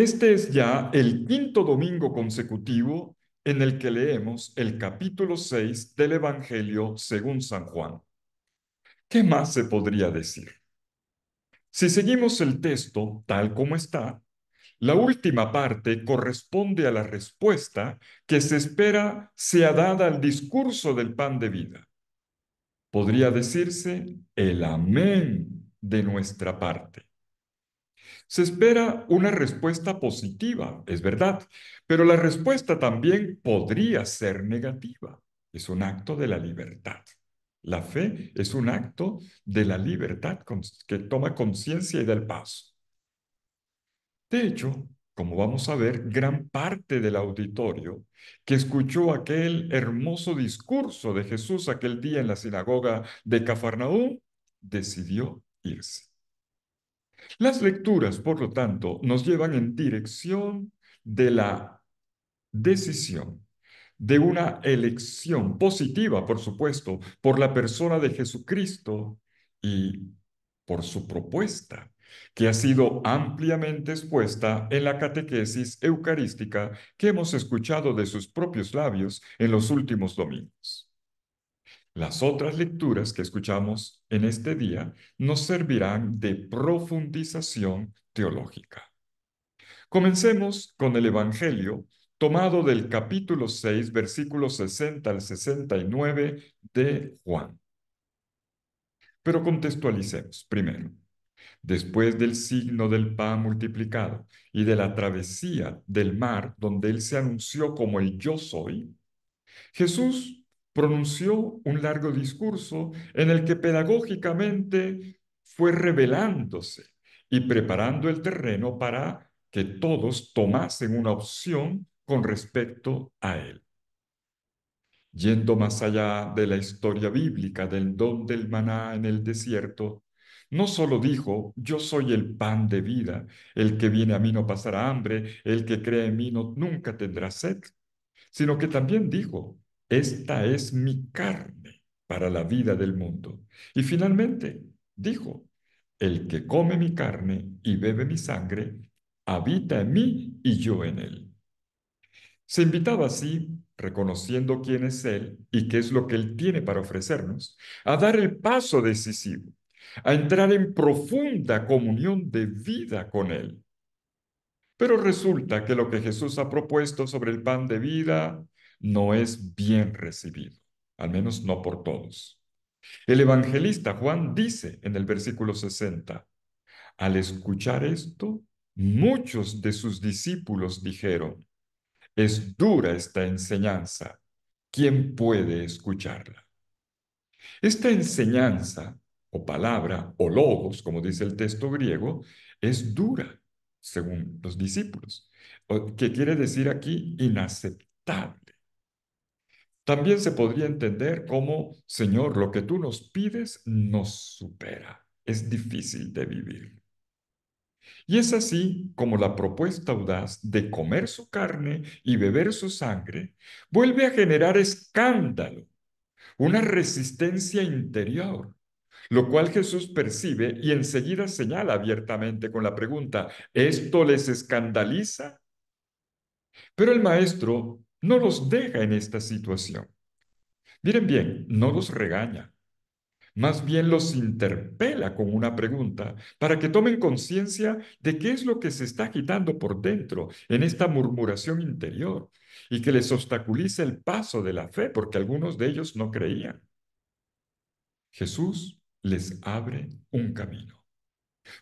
Este es ya el quinto domingo consecutivo en el que leemos el capítulo 6 del Evangelio según San Juan. ¿Qué más se podría decir? Si seguimos el texto tal como está, la última parte corresponde a la respuesta que se espera sea dada al discurso del pan de vida. Podría decirse el amén de nuestra parte. Se espera una respuesta positiva, es verdad, pero la respuesta también podría ser negativa. Es un acto de la libertad. La fe es un acto de la libertad que toma conciencia y da el paso. De hecho, como vamos a ver, gran parte del auditorio que escuchó aquel hermoso discurso de Jesús aquel día en la sinagoga de Cafarnaú, decidió irse. Las lecturas, por lo tanto, nos llevan en dirección de la decisión, de una elección positiva, por supuesto, por la persona de Jesucristo y por su propuesta, que ha sido ampliamente expuesta en la catequesis eucarística que hemos escuchado de sus propios labios en los últimos domingos. Las otras lecturas que escuchamos en este día nos servirán de profundización teológica. Comencemos con el Evangelio tomado del capítulo 6, versículos 60 al 69 de Juan. Pero contextualicemos primero. Después del signo del pan multiplicado y de la travesía del mar donde él se anunció como el yo soy, Jesús pronunció un largo discurso en el que pedagógicamente fue revelándose y preparando el terreno para que todos tomasen una opción con respecto a él. Yendo más allá de la historia bíblica del don del maná en el desierto, no solo dijo, yo soy el pan de vida, el que viene a mí no pasará hambre, el que cree en mí no, nunca tendrá sed, sino que también dijo, esta es mi carne para la vida del mundo. Y finalmente dijo, el que come mi carne y bebe mi sangre, habita en mí y yo en él. Se invitaba así, reconociendo quién es Él y qué es lo que Él tiene para ofrecernos, a dar el paso decisivo, a entrar en profunda comunión de vida con Él. Pero resulta que lo que Jesús ha propuesto sobre el pan de vida, no es bien recibido, al menos no por todos. El evangelista Juan dice en el versículo 60, al escuchar esto, muchos de sus discípulos dijeron, es dura esta enseñanza, ¿quién puede escucharla? Esta enseñanza o palabra o logos, como dice el texto griego, es dura, según los discípulos, que quiere decir aquí inaceptable. También se podría entender como, Señor, lo que tú nos pides nos supera, es difícil de vivir. Y es así como la propuesta audaz de comer su carne y beber su sangre vuelve a generar escándalo, una resistencia interior, lo cual Jesús percibe y enseguida señala abiertamente con la pregunta, ¿esto les escandaliza? Pero el maestro no los deja en esta situación. Miren bien, no los regaña, más bien los interpela con una pregunta para que tomen conciencia de qué es lo que se está agitando por dentro en esta murmuración interior y que les obstaculiza el paso de la fe porque algunos de ellos no creían. Jesús les abre un camino.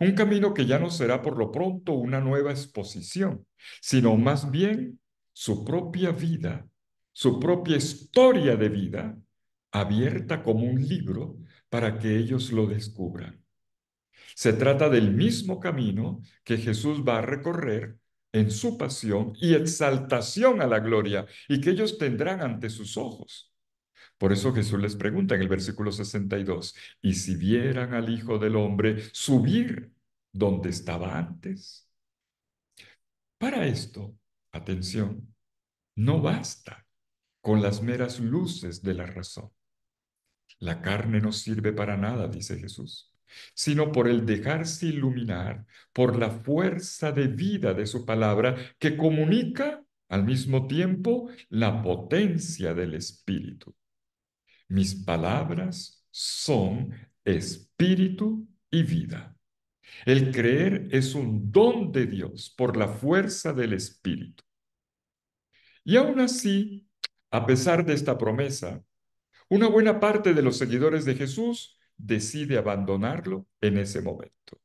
Un camino que ya no será por lo pronto una nueva exposición, sino más bien su propia vida, su propia historia de vida, abierta como un libro para que ellos lo descubran. Se trata del mismo camino que Jesús va a recorrer en su pasión y exaltación a la gloria y que ellos tendrán ante sus ojos. Por eso Jesús les pregunta en el versículo 62, ¿y si vieran al Hijo del Hombre subir donde estaba antes? Para esto, atención, no basta con las meras luces de la razón. La carne no sirve para nada, dice Jesús, sino por el dejarse iluminar por la fuerza de vida de su palabra que comunica al mismo tiempo la potencia del Espíritu. Mis palabras son espíritu y vida. El creer es un don de Dios por la fuerza del Espíritu. Y aún así, a pesar de esta promesa, una buena parte de los seguidores de Jesús decide abandonarlo en ese momento.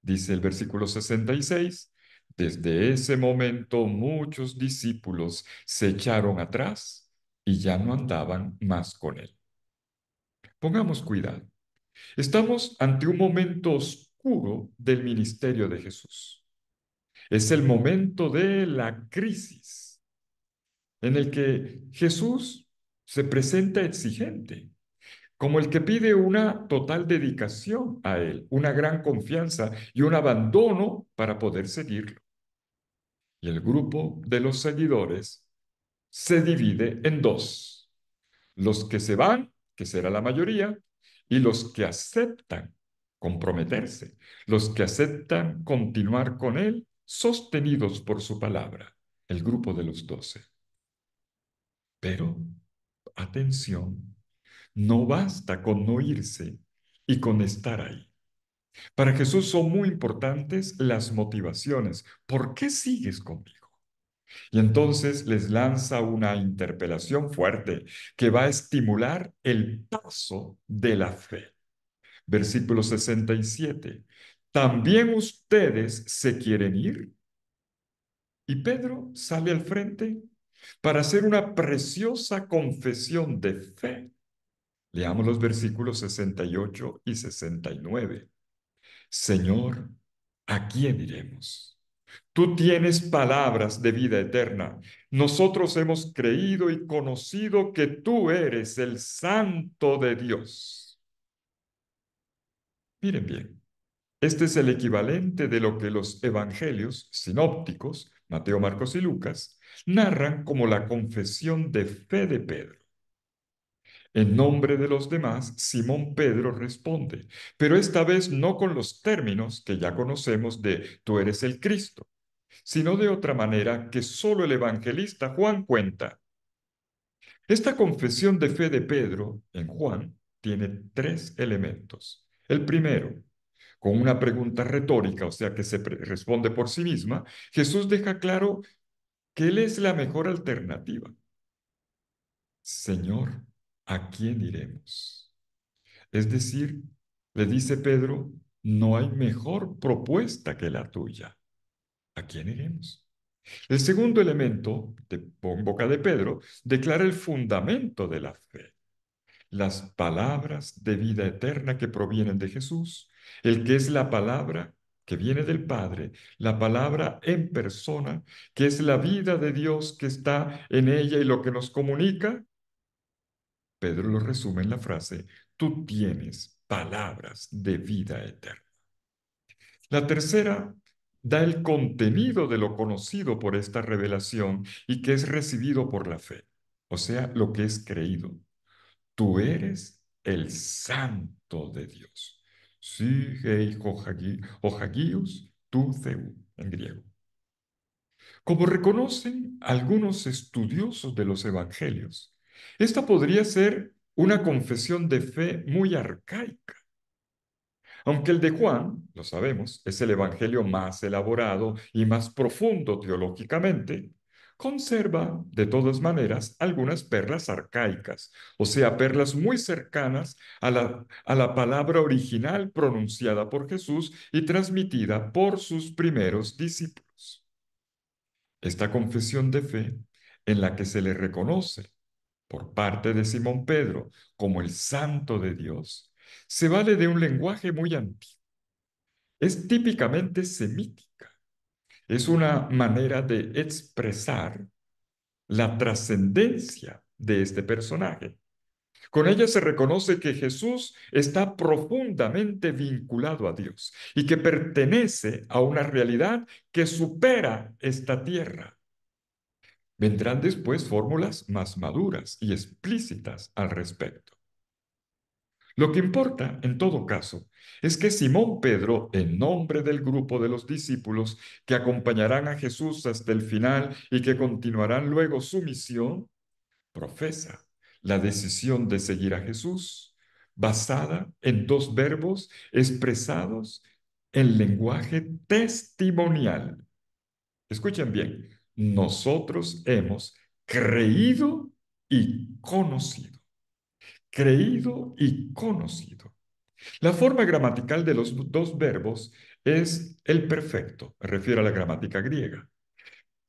Dice el versículo 66, desde ese momento muchos discípulos se echaron atrás y ya no andaban más con él. Pongamos cuidado. Estamos ante un momento oscuro del ministerio de Jesús. Es el momento de la crisis en el que Jesús se presenta exigente, como el que pide una total dedicación a Él, una gran confianza y un abandono para poder seguirlo. Y el grupo de los seguidores se divide en dos, los que se van, que será la mayoría, y los que aceptan comprometerse, los que aceptan continuar con Él, sostenidos por su palabra, el grupo de los doce. Pero, atención, no basta con no irse y con estar ahí. Para Jesús son muy importantes las motivaciones. ¿Por qué sigues conmigo? Y entonces les lanza una interpelación fuerte que va a estimular el paso de la fe. Versículo 67. ¿También ustedes se quieren ir? Y Pedro sale al frente para hacer una preciosa confesión de fe. Leamos los versículos 68 y 69. Señor, ¿a quién iremos? Tú tienes palabras de vida eterna. Nosotros hemos creído y conocido que tú eres el santo de Dios. Miren bien, este es el equivalente de lo que los evangelios sinópticos Mateo, Marcos y Lucas, narran como la confesión de fe de Pedro. En nombre de los demás, Simón Pedro responde, pero esta vez no con los términos que ya conocemos de tú eres el Cristo, sino de otra manera que solo el evangelista Juan cuenta. Esta confesión de fe de Pedro en Juan tiene tres elementos. El primero, con una pregunta retórica, o sea, que se responde por sí misma, Jesús deja claro que es la mejor alternativa. Señor, ¿a quién iremos? Es decir, le dice Pedro, no hay mejor propuesta que la tuya. ¿A quién iremos? El segundo elemento, de boca de Pedro, declara el fundamento de la fe. Las palabras de vida eterna que provienen de Jesús el que es la palabra que viene del Padre, la palabra en persona, que es la vida de Dios que está en ella y lo que nos comunica. Pedro lo resume en la frase, tú tienes palabras de vida eterna. La tercera da el contenido de lo conocido por esta revelación y que es recibido por la fe, o sea, lo que es creído. Tú eres el santo de Dios. Sigei tu en griego. Como reconocen algunos estudiosos de los evangelios, esta podría ser una confesión de fe muy arcaica. Aunque el de Juan, lo sabemos, es el evangelio más elaborado y más profundo teológicamente, conserva, de todas maneras, algunas perlas arcaicas, o sea, perlas muy cercanas a la, palabra original pronunciada por Jesús y transmitida por sus primeros discípulos. Esta confesión de fe, en la que se le reconoce por parte de Simón Pedro como el santo de Dios, se vale de un lenguaje muy antiguo. Es típicamente semítico es una manera de expresar la trascendencia de este personaje. Con ella se reconoce que Jesús está profundamente vinculado a Dios y que pertenece a una realidad que supera esta tierra. Vendrán después fórmulas más maduras y explícitas al respecto. Lo que importa, en todo caso, es que Simón Pedro, en nombre del grupo de los discípulos que acompañarán a Jesús hasta el final y que continuarán luego su misión, profesa la decisión de seguir a Jesús basada en dos verbos expresados en lenguaje testimonial. Escuchen bien, nosotros hemos creído y conocido creído y conocido. La forma gramatical de los dos verbos es el perfecto, me refiero a la gramática griega.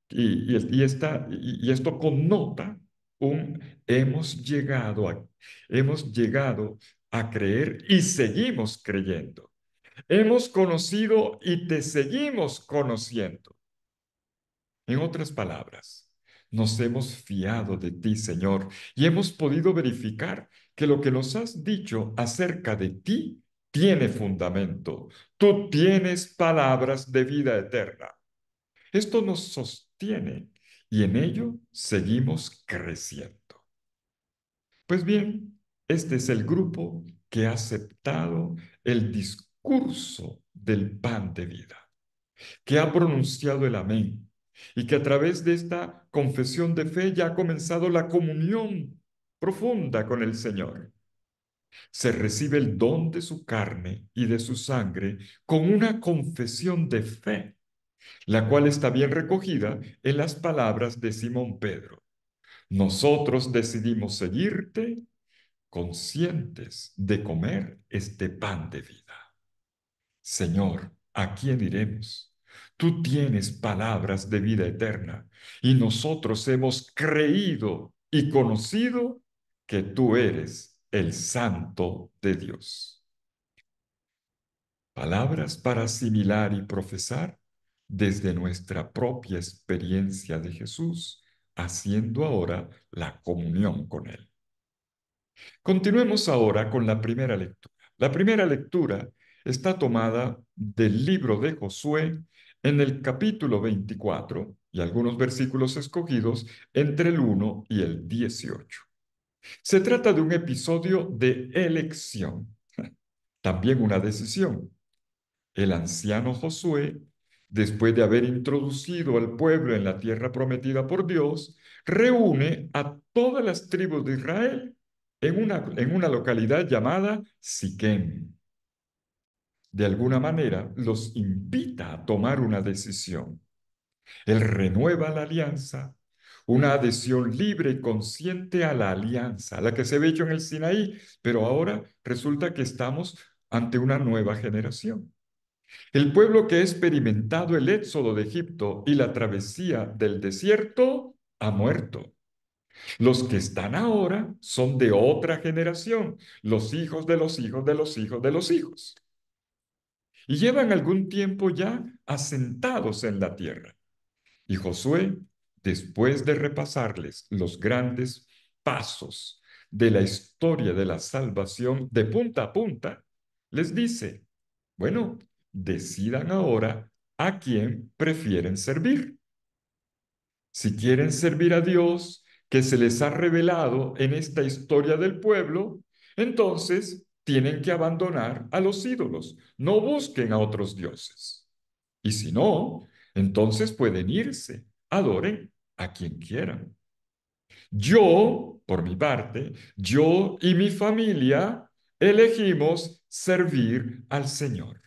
Y, esto connota un hemos llegado hemos llegado a creer y seguimos creyendo. Hemos conocido y te seguimos conociendo. En otras palabras, nos hemos fiado de ti, Señor, y hemos podido verificar que lo que nos has dicho acerca de ti tiene fundamento. Tú tienes palabras de vida eterna. Esto nos sostiene y en ello seguimos creciendo. Pues bien, este es el grupo que ha aceptado el discurso del pan de vida, que ha pronunciado el amén y que a través de esta confesión de fe ya ha comenzado la comunión profunda con el Señor. Se recibe el don de su carne y de su sangre con una confesión de fe, la cual está bien recogida en las palabras de Simón Pedro. Nosotros decidimos seguirte conscientes de comer este pan de vida. Señor, ¿a quién iremos? Tú tienes palabras de vida eterna y nosotros hemos creído y conocido que tú eres el santo de Dios. Palabras para asimilar y profesar desde nuestra propia experiencia de Jesús, haciendo ahora la comunión con Él. Continuemos ahora con la primera lectura. La primera lectura está tomada del libro de Josué en el capítulo 24 y algunos versículos escogidos entre el 1 y el 18. Se trata de un episodio de elección, también una decisión. El anciano Josué, después de haber introducido al pueblo en la tierra prometida por Dios, reúne a todas las tribus de Israel en una, en una localidad llamada Siquem. De alguna manera los invita a tomar una decisión. Él renueva la alianza, una adhesión libre y consciente a la alianza, la que se ve hecho en el Sinaí, pero ahora resulta que estamos ante una nueva generación. El pueblo que ha experimentado el éxodo de Egipto y la travesía del desierto ha muerto. Los que están ahora son de otra generación, los hijos de los hijos de los hijos de los hijos. Y llevan algún tiempo ya asentados en la tierra. Y Josué después de repasarles los grandes pasos de la historia de la salvación de punta a punta, les dice, bueno, decidan ahora a quién prefieren servir. Si quieren servir a Dios que se les ha revelado en esta historia del pueblo, entonces tienen que abandonar a los ídolos, no busquen a otros dioses. Y si no, entonces pueden irse adoren a quien quieran. Yo, por mi parte, yo y mi familia elegimos servir al Señor.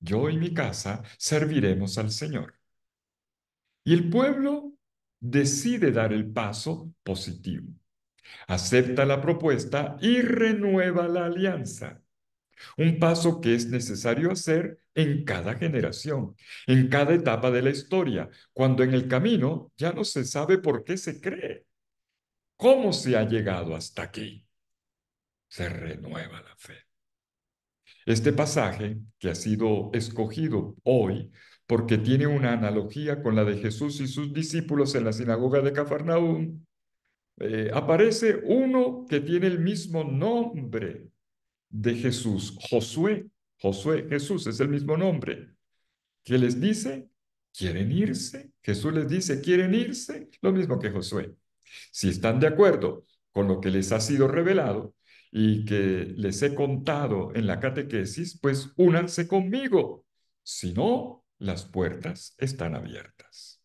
Yo y mi casa serviremos al Señor. Y el pueblo decide dar el paso positivo. Acepta la propuesta y renueva la alianza. Un paso que es necesario hacer en cada generación, en cada etapa de la historia, cuando en el camino ya no se sabe por qué se cree, cómo se ha llegado hasta aquí. Se renueva la fe. Este pasaje, que ha sido escogido hoy porque tiene una analogía con la de Jesús y sus discípulos en la sinagoga de Cafarnaúm, eh, aparece uno que tiene el mismo nombre de Jesús, Josué, Josué, Jesús es el mismo nombre, que les dice, ¿quieren irse? Jesús les dice, ¿quieren irse? Lo mismo que Josué. Si están de acuerdo con lo que les ha sido revelado y que les he contado en la catequesis, pues únanse conmigo. Si no, las puertas están abiertas.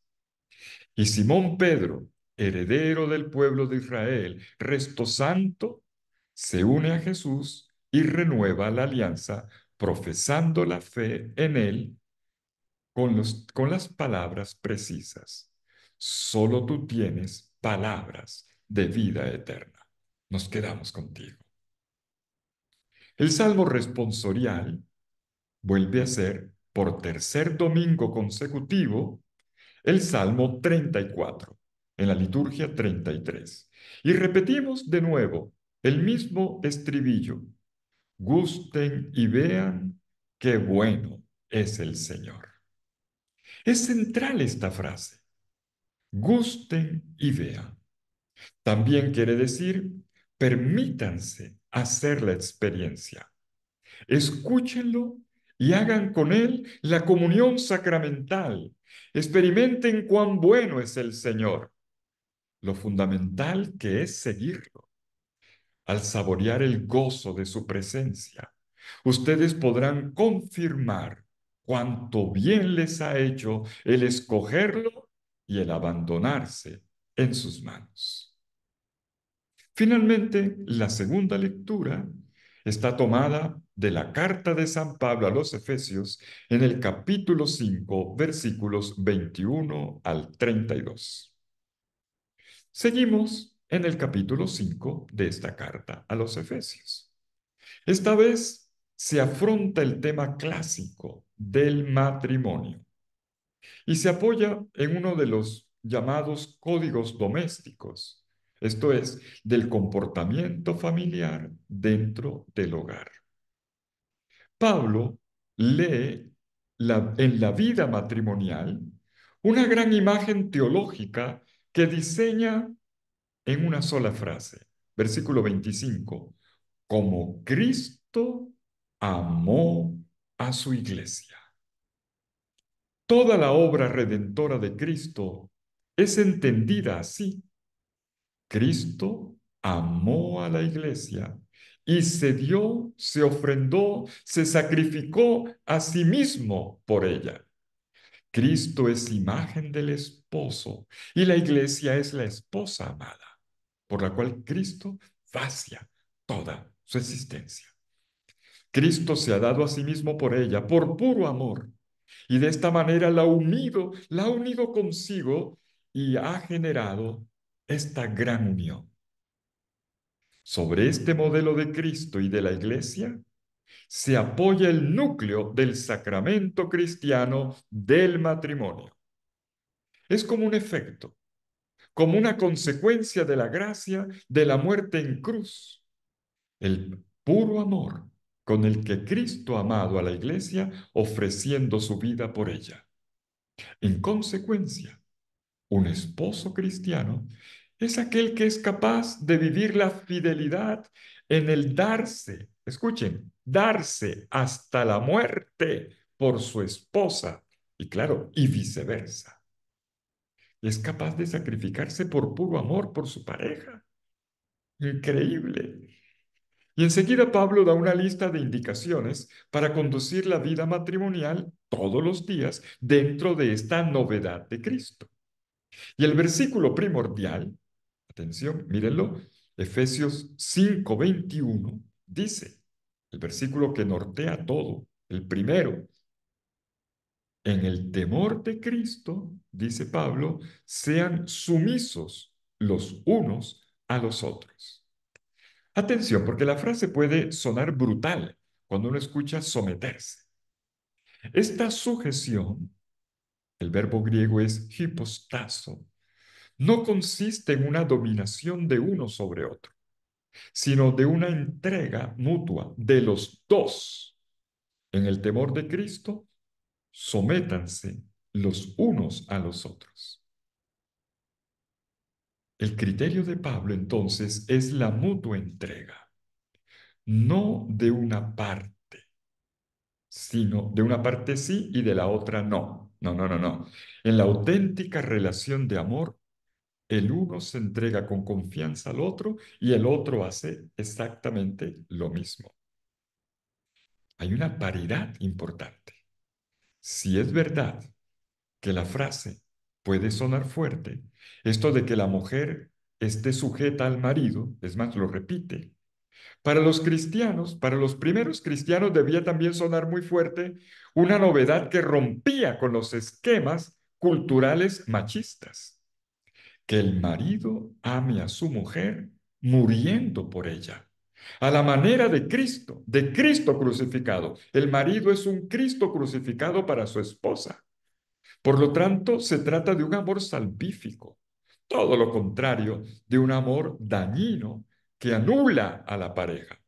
Y Simón Pedro, heredero del pueblo de Israel, resto santo, se une a Jesús y renueva la alianza profesando la fe en Él con, con las palabras precisas. Solo tú tienes palabras de vida eterna. Nos quedamos contigo. El salmo responsorial vuelve a ser, por tercer domingo consecutivo, el salmo 34, en la liturgia 33. Y repetimos de nuevo el mismo estribillo gusten y vean qué bueno es el Señor. Es central esta frase. Gusten y vean. También quiere decir, permítanse hacer la experiencia. Escúchenlo y hagan con él la comunión sacramental. Experimenten cuán bueno es el Señor. Lo fundamental que es seguirlo al saborear el gozo de su presencia, ustedes podrán confirmar cuánto bien les ha hecho el escogerlo y el abandonarse en sus manos. Finalmente, la segunda lectura está tomada de la carta de San Pablo a los Efesios en el capítulo 5, versículos 21 al 32. Seguimos en el capítulo 5 de esta carta a los Efesios. Esta vez se afronta el tema clásico del matrimonio y se apoya en uno de los llamados códigos domésticos, esto es, del comportamiento familiar dentro del hogar. Pablo lee en la vida matrimonial una gran imagen teológica que diseña en una sola frase. Versículo 25. Como Cristo amó a su iglesia. Toda la obra redentora de Cristo es entendida así. Cristo amó a la iglesia y se dio, se ofrendó, se sacrificó a sí mismo por ella. Cristo es imagen del esposo y la iglesia es la esposa amada por la cual Cristo vacia toda su existencia. Cristo se ha dado a sí mismo por ella, por puro amor, y de esta manera la ha unido, la ha unido consigo y ha generado esta gran unión. Sobre este modelo de Cristo y de la Iglesia se apoya el núcleo del sacramento cristiano del matrimonio. Es como un efecto, como una consecuencia de la gracia de la muerte en cruz. El puro amor con el que Cristo ha amado a la iglesia ofreciendo su vida por ella. En consecuencia, un esposo cristiano es aquel que es capaz de vivir la fidelidad en el darse, escuchen, darse hasta la muerte por su esposa y claro, y viceversa es capaz de sacrificarse por puro amor por su pareja. Increíble. Y enseguida Pablo da una lista de indicaciones para conducir la vida matrimonial todos los días dentro de esta novedad de Cristo. Y el versículo primordial, atención, mírenlo, Efesios 5:21 dice, el versículo que nortea todo, el primero, en el temor de Cristo, dice Pablo, sean sumisos los unos a los otros. Atención, porque la frase puede sonar brutal cuando uno escucha someterse. Esta sujeción, el verbo griego es hipostaso, no consiste en una dominación de uno sobre otro, sino de una entrega mutua de los dos en el temor de Cristo sométanse los unos a los otros. El criterio de Pablo entonces es la mutua entrega, no de una parte, sino de una parte sí y de la otra no. No, no, no, no. En la auténtica relación de amor, el uno se entrega con confianza al otro y el otro hace exactamente lo mismo. Hay una paridad importante. Si es verdad que la frase puede sonar fuerte, esto de que la mujer esté sujeta al marido, es más, lo repite. Para los cristianos, para los primeros cristianos debía también sonar muy fuerte una novedad que rompía con los esquemas culturales machistas. Que el marido ame a su mujer muriendo por ella. A la manera de Cristo, de Cristo crucificado. El marido es un Cristo crucificado para su esposa. Por lo tanto, se trata de un amor salvífico, todo lo contrario de un amor dañino que anula a la pareja.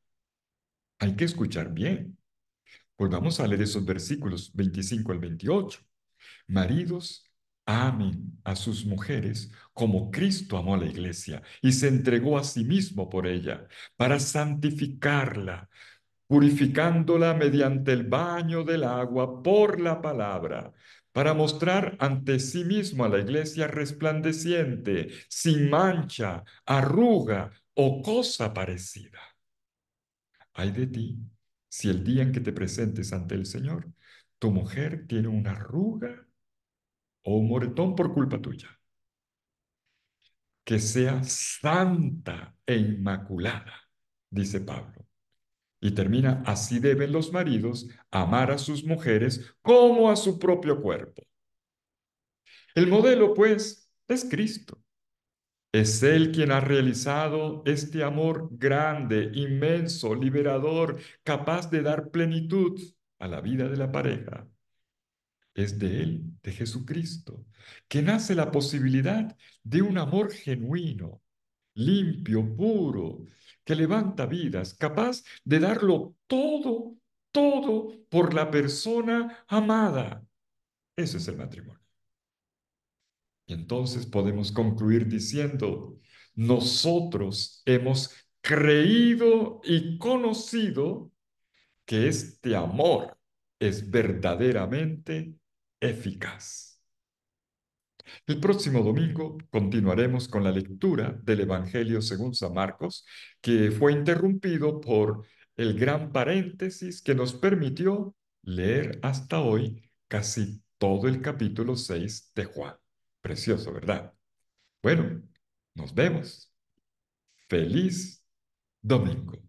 Hay que escuchar bien. Volvamos a leer esos versículos 25 al 28. Maridos, amen a sus mujeres como Cristo amó a la iglesia y se entregó a sí mismo por ella, para santificarla, purificándola mediante el baño del agua por la palabra, para mostrar ante sí mismo a la iglesia resplandeciente, sin mancha, arruga o cosa parecida. Ay de ti si el día en que te presentes ante el Señor, tu mujer tiene una arruga o un moretón por culpa tuya que sea santa e inmaculada, dice Pablo. Y termina, así deben los maridos amar a sus mujeres como a su propio cuerpo. El modelo, pues, es Cristo. Es Él quien ha realizado este amor grande, inmenso, liberador, capaz de dar plenitud a la vida de la pareja es de Él, de Jesucristo, que nace la posibilidad de un amor genuino, limpio, puro, que levanta vidas, capaz de darlo todo, todo por la persona amada. Ese es el matrimonio. Y entonces podemos concluir diciendo, nosotros hemos creído y conocido que este amor es verdaderamente eficaz. El próximo domingo continuaremos con la lectura del Evangelio según San Marcos, que fue interrumpido por el gran paréntesis que nos permitió leer hasta hoy casi todo el capítulo 6 de Juan. Precioso, ¿verdad? Bueno, nos vemos. Feliz domingo.